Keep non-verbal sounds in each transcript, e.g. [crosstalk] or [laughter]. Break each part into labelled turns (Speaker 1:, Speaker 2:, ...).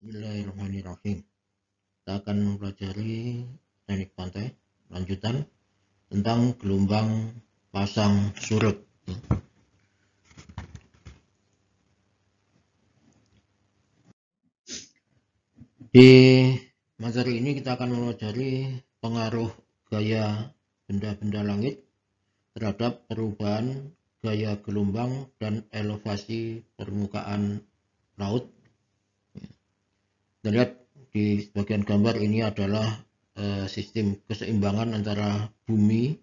Speaker 1: Bismillahirrahmanirrahim. Kita akan mempelajari teknik pantai lanjutan tentang gelombang pasang surut. Di materi ini kita akan mempelajari pengaruh gaya benda-benda langit terhadap perubahan gaya gelombang dan elevasi permukaan laut kita lihat di bagian gambar ini adalah eh, sistem keseimbangan antara bumi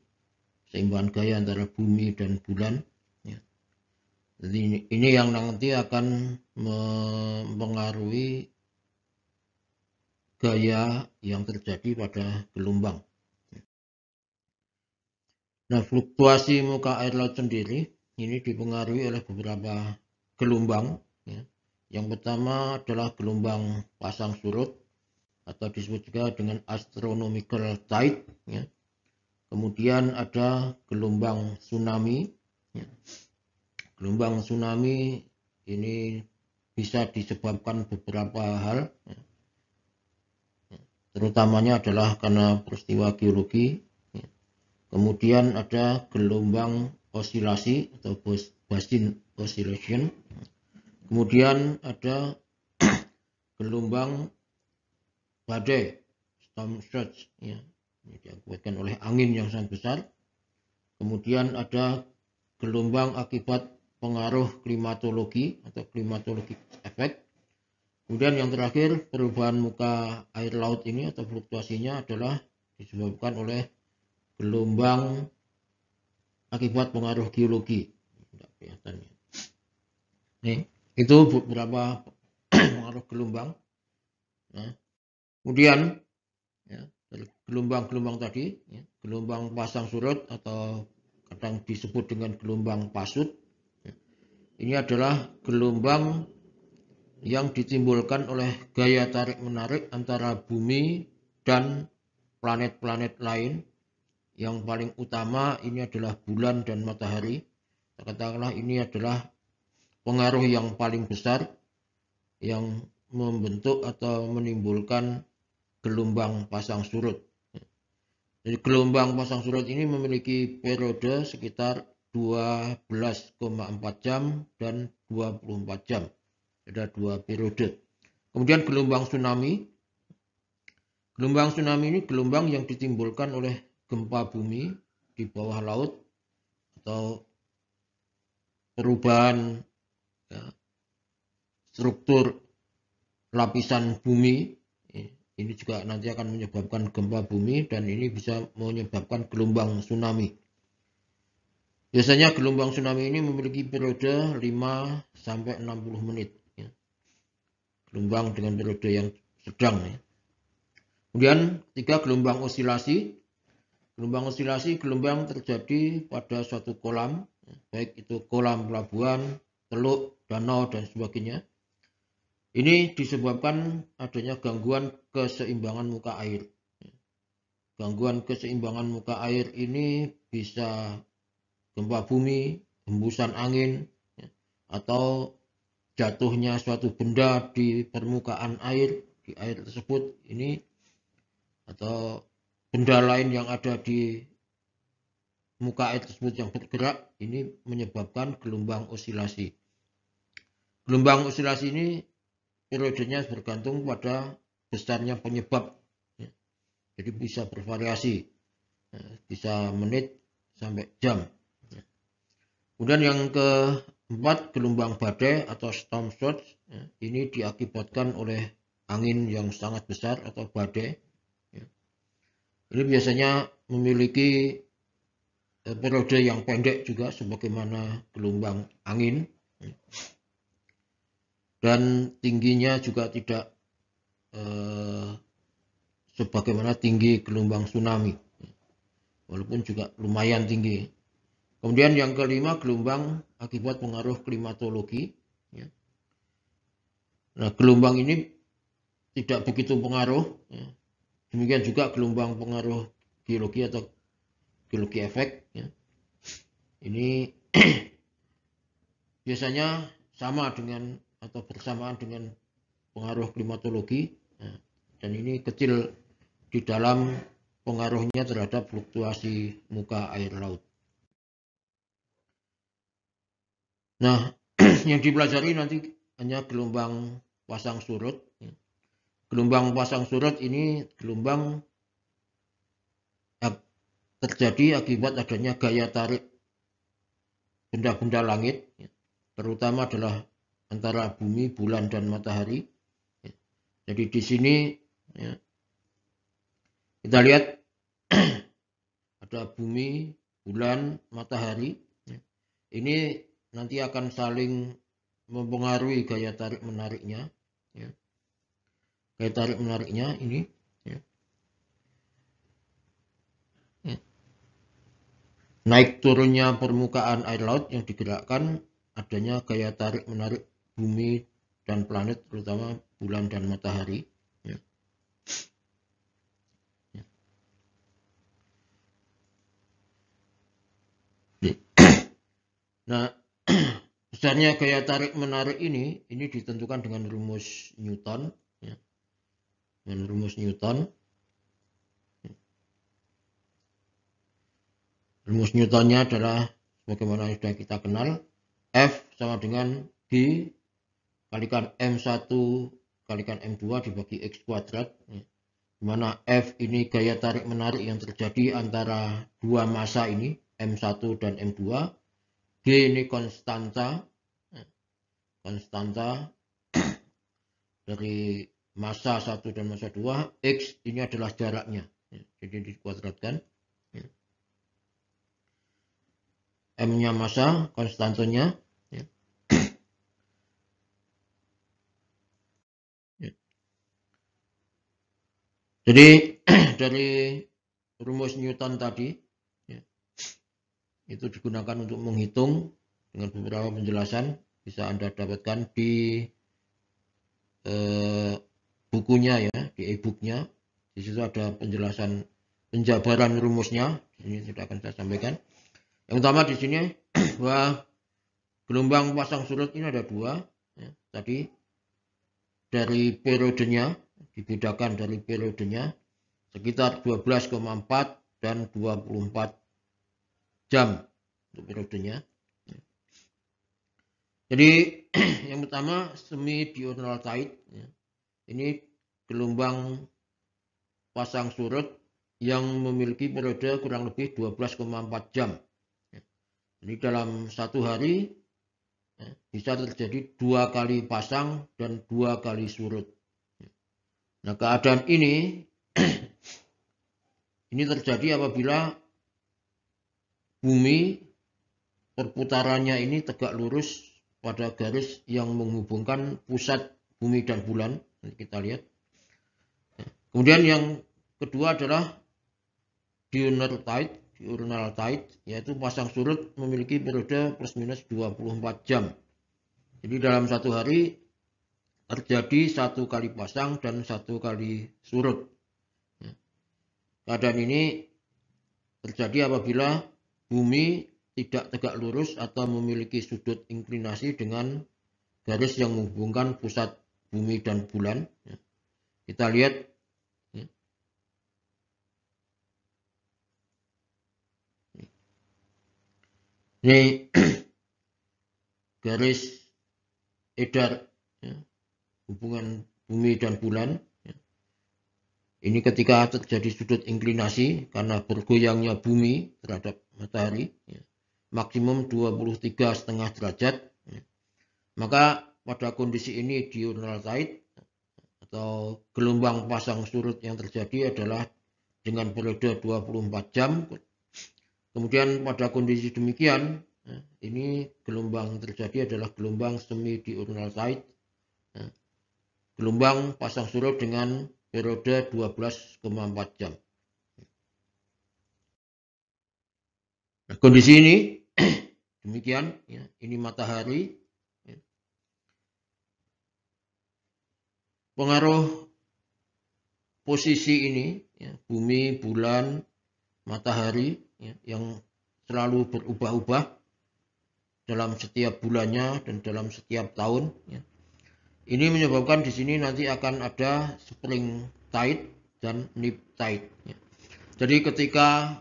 Speaker 1: seimbangan gaya antara bumi dan bulan ya. jadi ini yang nanti akan mempengaruhi gaya yang terjadi pada gelombang ya. Nah, fluktuasi muka air laut sendiri ini dipengaruhi oleh beberapa gelombang. Ya. Yang pertama adalah gelombang pasang surut atau disebut juga dengan astronomical tide. Ya. Kemudian ada gelombang tsunami. Ya. Gelombang tsunami ini bisa disebabkan beberapa hal. Ya. Terutamanya adalah karena peristiwa geologi. Ya. Kemudian ada gelombang osilasi atau basin oscillation ya. Kemudian ada [clears throat] gelombang badai, storm surge, ya, diakibatkan oleh angin yang sangat besar. Kemudian ada gelombang akibat pengaruh klimatologi atau klimatologi efek. Kemudian yang terakhir, perubahan muka air laut ini atau fluktuasinya adalah disebabkan oleh gelombang akibat pengaruh geologi. Ya. Nih, itu beberapa [clears throat] pengaruh gelombang. Nah, kemudian ya, gelombang-gelombang tadi, ya, gelombang pasang surut atau kadang disebut dengan gelombang pasut. Ya, ini adalah gelombang yang ditimbulkan oleh gaya tarik menarik antara bumi dan planet-planet lain. Yang paling utama ini adalah bulan dan matahari. Katakanlah ini adalah pengaruh yang paling besar yang membentuk atau menimbulkan gelombang pasang surut. Jadi gelombang pasang surut ini memiliki periode sekitar 12,4 jam dan 24 jam. Ada dua periode. Kemudian gelombang tsunami. Gelombang tsunami ini gelombang yang ditimbulkan oleh gempa bumi di bawah laut atau perubahan ya, struktur lapisan bumi ya, ini juga nanti akan menyebabkan gempa bumi dan ini bisa menyebabkan gelombang tsunami. Biasanya gelombang tsunami ini memiliki periode 5 sampai 60 menit. Ya. Gelombang dengan periode yang sedang. Ya. Kemudian tiga gelombang osilasi. Gelombang osilasi gelombang terjadi pada suatu kolam, ya, baik itu kolam pelabuhan, teluk, danau, dan sebagainya. Ini disebabkan adanya gangguan keseimbangan muka air. Gangguan keseimbangan muka air ini bisa gempa bumi, hembusan angin, atau jatuhnya suatu benda di permukaan air, di air tersebut ini, atau benda lain yang ada di muka air tersebut yang bergerak ini menyebabkan gelombang osilasi. Gelombang usilasi ini periodenya bergantung pada besarnya penyebab. Ya. Jadi bisa bervariasi, ya, bisa menit sampai jam. Ya. Kemudian yang keempat gelombang badai atau storm surge ini diakibatkan oleh angin yang sangat besar atau badai. Ini biasanya memiliki eh, periode yang pendek juga sebagaimana gelombang angin dan tingginya juga tidak eh, sebagaimana tinggi gelombang tsunami walaupun juga lumayan tinggi kemudian yang kelima gelombang akibat pengaruh klimatologi ya. nah gelombang ini tidak begitu pengaruh ya. demikian juga gelombang pengaruh geologi atau geologi efek ya. ini [clears throat] biasanya sama dengan atau bersamaan dengan pengaruh klimatologi nah, dan ini kecil di dalam pengaruhnya terhadap fluktuasi muka air laut. Nah, [clears throat] yang dipelajari nanti hanya gelombang pasang surut. Gelombang pasang surut ini gelombang terjadi akibat adanya gaya tarik benda-benda langit, ya, terutama adalah antara bumi, bulan, dan matahari. Ya. Jadi di sini ya, kita lihat [clears throat] ada bumi, bulan, matahari. Ya. Ini nanti akan saling mempengaruhi gaya tarik menariknya. Ya. Gaya tarik menariknya ini. Ya. ya. Naik turunnya permukaan air laut yang digerakkan adanya gaya tarik menarik bumi dan planet terutama bulan dan matahari ya. Ya. [clears throat] Nah, [clears throat] besarnya gaya tarik menarik ini ini ditentukan dengan rumus Newton, ya. dengan rumus Newton. Rumus Newtonnya adalah bagaimana sudah kita kenal, F sama dengan G kalikan M1 kalikan M2 dibagi X kuadrat hmm. dimana F ini gaya tarik menarik yang terjadi antara dua masa ini M1 dan M2 G ini konstanta hmm. konstanta [clears throat] dari masa 1 dan masa 2 X ini adalah jaraknya hmm. jadi dikuadratkan M nya masa konstantanya Jadi [clears throat] dari rumus Newton tadi ya, itu digunakan untuk menghitung dengan beberapa penjelasan bisa Anda dapatkan di eh, bukunya ya, di e-booknya. Di situ ada penjelasan penjabaran rumusnya. Ini sudah akan saya sampaikan. Yang utama di sini [clears throat] bahwa gelombang pasang surut ini ada dua. Ya, tadi dari periodenya dibedakan dari periodenya sekitar 12,4 dan 24 jam untuk periodenya. Jadi [clears throat] yang pertama semi diurnal tide ya. ini gelombang pasang surut yang memiliki periode kurang lebih 12,4 jam. Ya. Jadi dalam satu hari ya, bisa terjadi dua kali pasang dan dua kali surut. Nah, keadaan ini [clears throat] ini terjadi apabila bumi perputarannya ini tegak lurus pada garis yang menghubungkan pusat bumi dan bulan. Nanti kita lihat. Kemudian yang kedua adalah diurnal tide, diurnal tide yaitu pasang surut memiliki periode plus minus 24 jam. Jadi dalam satu hari terjadi satu kali pasang dan satu kali surut. Hmm. Keadaan ini terjadi apabila bumi tidak tegak lurus atau memiliki sudut inklinasi dengan garis yang menghubungkan pusat bumi dan bulan. Hmm. Kita lihat hmm. ini [clears throat] garis edar hubungan bumi dan bulan. Ya. Ini ketika terjadi sudut inklinasi karena bergoyangnya bumi terhadap matahari, ya. maksimum 23,5 derajat. Ya. Maka pada kondisi ini diurnal tide atau gelombang pasang surut yang terjadi adalah dengan periode 24 jam. Kemudian pada kondisi demikian, ini gelombang terjadi adalah gelombang semi diurnal tide gelombang pasang surut dengan periode 12,4 jam. Nah, kondisi ini [clears throat] demikian, ya, ini matahari. Ya. Pengaruh posisi ini, ya, bumi, bulan, matahari, ya, yang selalu berubah-ubah dalam setiap bulannya dan dalam setiap tahun. Ya ini menyebabkan di sini nanti akan ada spring tight dan nip tight. Ya. Jadi ketika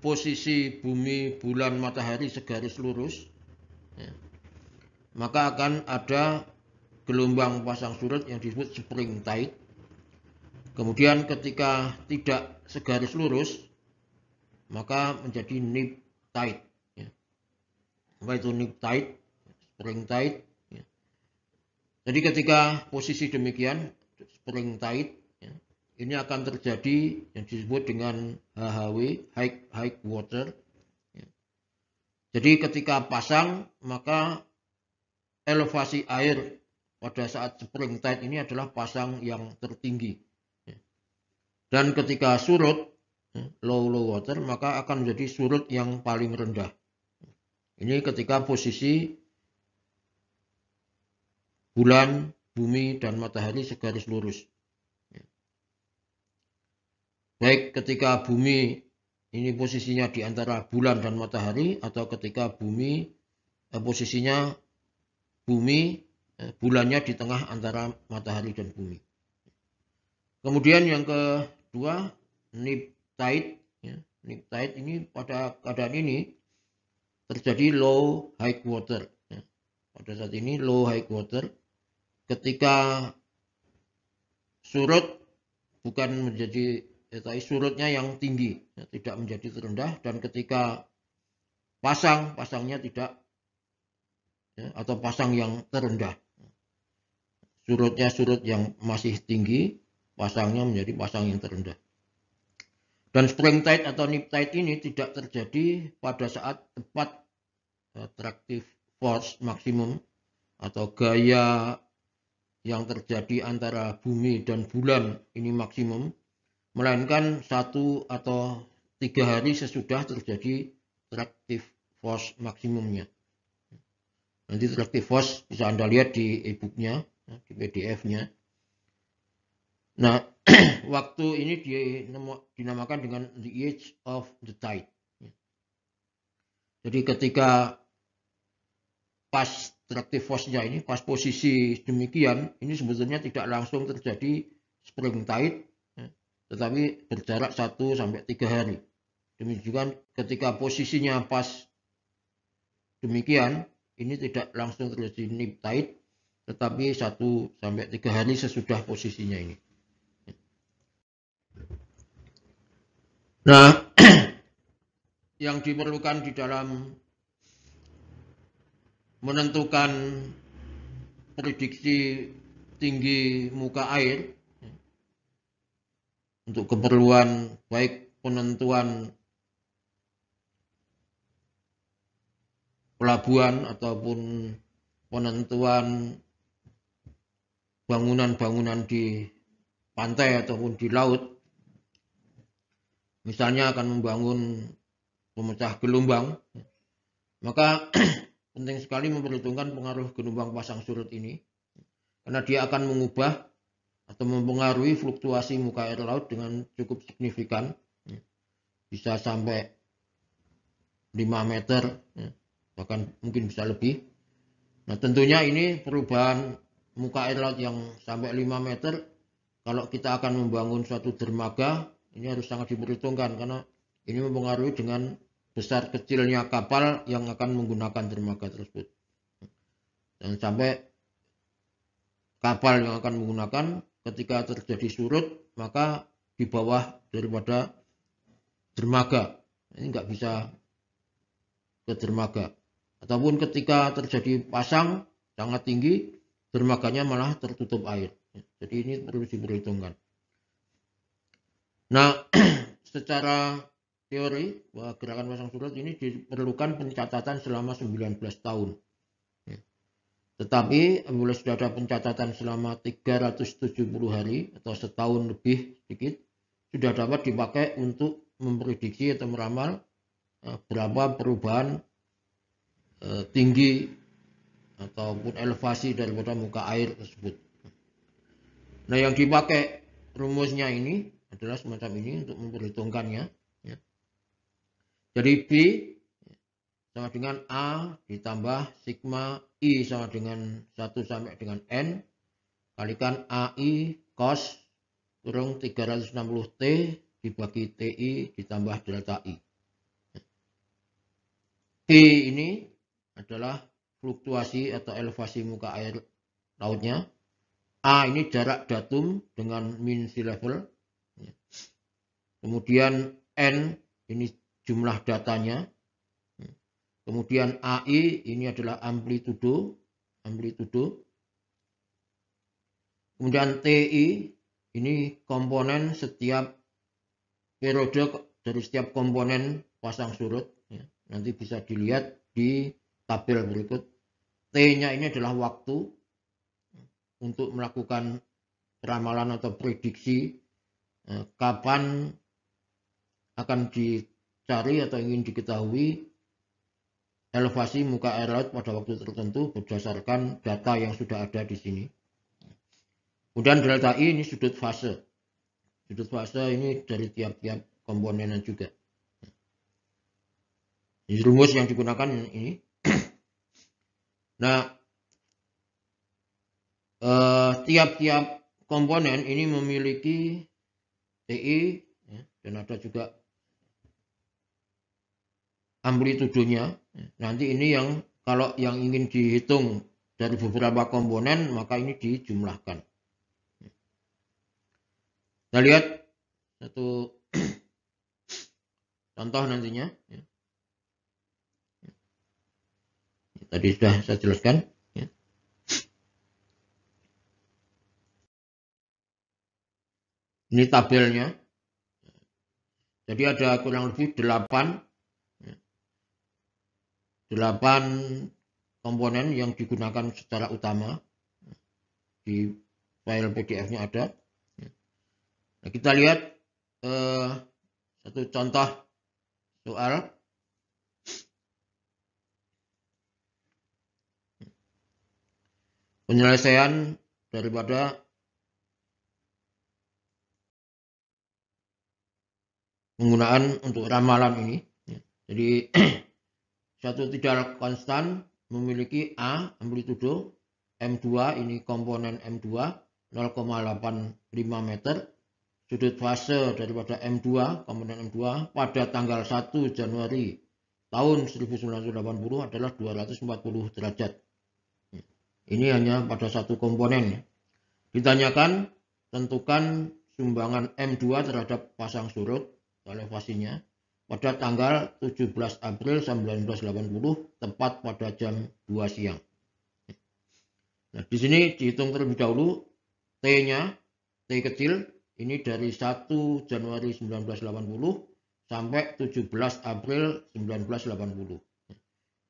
Speaker 1: posisi bumi, bulan, matahari segaris lurus, ya, maka akan ada gelombang pasang surut yang disebut spring tide. Kemudian ketika tidak segaris lurus, maka menjadi nip tide. Ya. Apa itu nip tide? Spring tide jadi ketika posisi demikian spring tide ya, ini akan terjadi yang disebut dengan HHW high high water. Ya. Jadi ketika pasang maka elevasi air pada saat spring tide ini adalah pasang yang tertinggi. Ya. Dan ketika surut low low water maka akan menjadi surut yang paling rendah. Ini ketika posisi bulan, bumi, dan matahari segaris lurus. Ya. Baik ketika bumi ini posisinya di antara bulan dan matahari atau ketika bumi eh, posisinya bumi eh, bulannya di tengah antara matahari dan bumi. Kemudian yang kedua niptaid ya. Niptaid ini pada keadaan ini terjadi low high water ya. Pada saat ini low high water ketika surut bukan menjadi ya, surutnya yang tinggi ya, tidak menjadi terendah dan ketika pasang pasangnya tidak ya, atau pasang yang terendah surutnya surut yang masih tinggi pasangnya menjadi pasang yang terendah dan spring tide atau nip tide ini tidak terjadi pada saat tepat eh, attractive force maksimum atau gaya yang terjadi antara bumi dan bulan ini maksimum, melainkan satu atau tiga hari sesudah terjadi traktif force maksimumnya. Nanti traktif force bisa Anda lihat di e-booknya, di PDF-nya. Nah, [clears throat] waktu ini dinamakan dengan the age of the tide. Jadi ketika pas Interaktif force-nya ini pas posisi demikian ini sebetulnya tidak langsung terjadi spring tide ya, tetapi berjarak 1 sampai 3 hari. Demikian ketika posisinya pas demikian ini tidak langsung terjadi nip tide tetapi 1 sampai 3 hari sesudah posisinya ini. Nah, [clears throat] yang diperlukan di dalam menentukan prediksi tinggi muka air untuk keperluan baik penentuan pelabuhan ataupun penentuan bangunan-bangunan di pantai ataupun di laut. Misalnya akan membangun pemecah gelombang, maka [clears throat] Penting sekali memperhitungkan pengaruh gelombang pasang surut ini karena dia akan mengubah atau mempengaruhi fluktuasi muka air laut dengan cukup signifikan. Ya. Bisa sampai 5 meter, ya. bahkan mungkin bisa lebih. Nah tentunya ini perubahan muka air laut yang sampai 5 meter, kalau kita akan membangun suatu dermaga, ini harus sangat diperhitungkan karena ini mempengaruhi dengan besar kecilnya kapal yang akan menggunakan dermaga tersebut. dan sampai kapal yang akan menggunakan ketika terjadi surut maka di bawah daripada dermaga. Ini nggak bisa ke dermaga. Ataupun ketika terjadi pasang sangat tinggi, dermaganya malah tertutup air. Jadi ini perlu diperhitungkan. Nah, [clears throat] secara teori bahwa gerakan pasang surut ini diperlukan pencatatan selama 19 tahun. Ya. Tetapi mulai sudah ada pencatatan selama 370 hari atau setahun lebih sedikit, sudah dapat dipakai untuk memprediksi atau meramal eh, berapa perubahan eh, tinggi ataupun elevasi daripada muka air tersebut. Nah yang dipakai rumusnya ini adalah semacam ini untuk memperhitungkannya jadi B sama dengan A ditambah sigma I sama dengan 1 sampai dengan N kalikan AI cos kurung 360 T dibagi TI ditambah delta I. T ini adalah fluktuasi atau elevasi muka air lautnya. A ini jarak datum dengan mean sea level. Kemudian N ini jumlah datanya. Kemudian AI ini adalah amplitudo, amplitudo. Kemudian TI ini komponen setiap periode dari setiap komponen pasang surut. Ya, nanti bisa dilihat di tabel berikut. T-nya ini adalah waktu untuk melakukan ramalan atau prediksi eh, kapan akan di cari atau ingin diketahui elevasi muka air laut pada waktu tertentu berdasarkan data yang sudah ada di sini. Kemudian delta I e ini sudut fase. Sudut fase ini dari tiap-tiap komponennya juga. Ini rumus yang digunakan ini. Nah, eh, tiap-tiap eh, komponen ini memiliki ti e, ya, dan ada juga amplitudonya. Nanti ini yang kalau yang ingin dihitung dari beberapa komponen maka ini dijumlahkan. Kita lihat satu [clears throat] contoh nantinya. Tadi sudah saya jelaskan. Ini tabelnya. Jadi ada kurang lebih 8 delapan komponen yang digunakan secara utama di file PDF-nya ada. Nah, kita lihat eh, satu contoh soal. Penyelesaian daripada penggunaan untuk ramalan ini. Jadi [clears throat] Satu tidal konstan memiliki A amplitudo M2 ini komponen M2 0,85 meter sudut fase daripada M2 komponen M2 pada tanggal 1 Januari tahun 1980 adalah 240 derajat. Ini hanya pada satu komponen. Ditanyakan tentukan sumbangan M2 terhadap pasang surut elevasinya pada tanggal 17 April 1980 tepat pada jam 2 siang. Nah, di sini dihitung terlebih dahulu T-nya, T kecil, ini dari 1 Januari 1980 sampai 17 April 1980. Nah,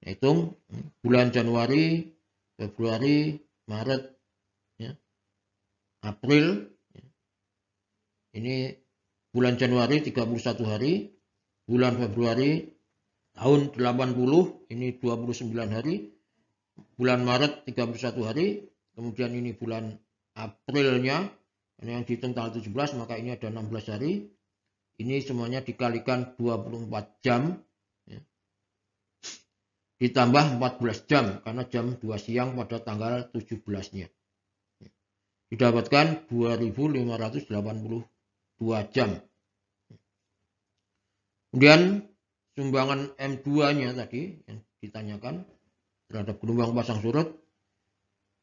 Speaker 1: hitung hmm, bulan Januari, Februari, Maret, ya, April, ya. ini bulan Januari 31 hari, bulan Februari tahun 80 ini 29 hari bulan Maret 31 hari kemudian ini bulan Aprilnya ini yang dihitung tanggal 17 maka ini ada 16 hari ini semuanya dikalikan 24 jam ya. ditambah 14 jam karena jam 2 siang pada tanggal 17 nya didapatkan 2582 jam Kemudian sumbangan M2-nya tadi yang ditanyakan terhadap gelombang pasang surut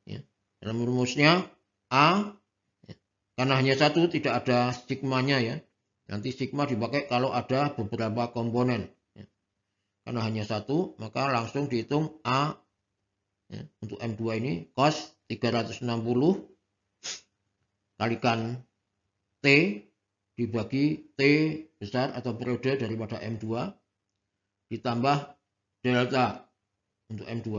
Speaker 1: ya, dalam rumusnya A ya, karena hanya satu tidak ada nya ya nanti sigma dipakai kalau ada beberapa komponen ya. karena hanya satu maka langsung dihitung A ya, untuk M2 ini cos 360 kalikan T dibagi T besar atau periode daripada M2 ditambah delta untuk M2.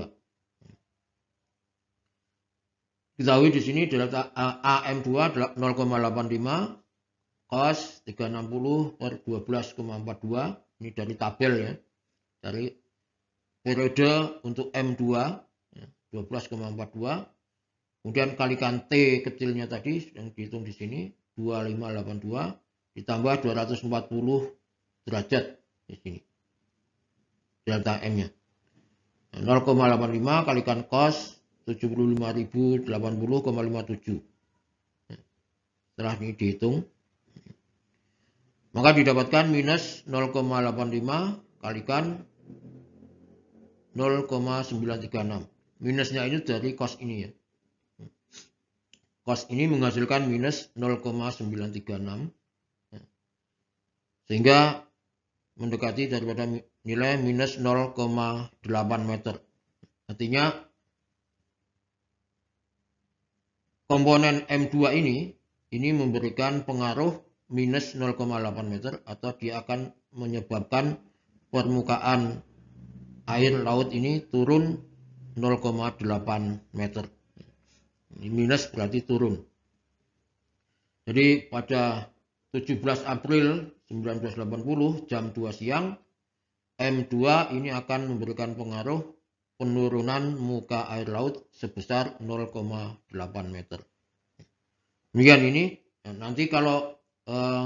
Speaker 1: Ketahui di sini delta AM2 adalah 0,85 cos 360 per 12,42 ini dari tabel ya dari periode untuk M2 12,42 ya, kemudian kalikan T kecilnya tadi yang dihitung di sini 2582 ditambah 240 derajat di sini. Delta M-nya. 0,85 kalikan cos 75.080,57. setelah ini dihitung, maka didapatkan minus 0,85 kalikan 0,936. Minusnya ini dari cos ini ya. Cos ini menghasilkan minus 0,936 sehingga mendekati daripada nilai minus 0,8 meter. Artinya komponen M2 ini ini memberikan pengaruh minus 0,8 meter atau dia akan menyebabkan permukaan air laut ini turun 0,8 meter. Ini minus berarti turun. Jadi pada 17 April 1980 jam 2 siang M2 ini akan memberikan pengaruh penurunan muka air laut sebesar 0,8 meter. Demikian ini. Nah, nanti kalau eh,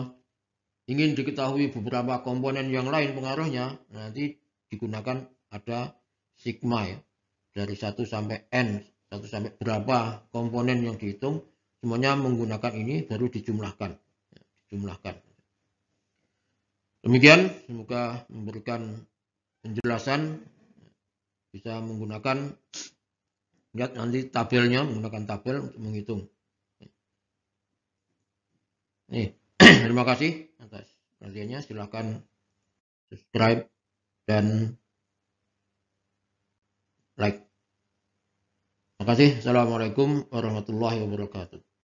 Speaker 1: ingin diketahui beberapa komponen yang lain pengaruhnya, nanti digunakan ada sigma ya. Dari 1 sampai N, 1 sampai berapa komponen yang dihitung, semuanya menggunakan ini baru dijumlahkan. Ya, dijumlahkan. Demikian, semoga memberikan penjelasan bisa menggunakan lihat nanti tabelnya menggunakan tabel untuk menghitung. Nih, [clears throat] terima kasih atas perhatiannya. Silahkan subscribe dan like. Terima kasih. Assalamualaikum warahmatullahi wabarakatuh.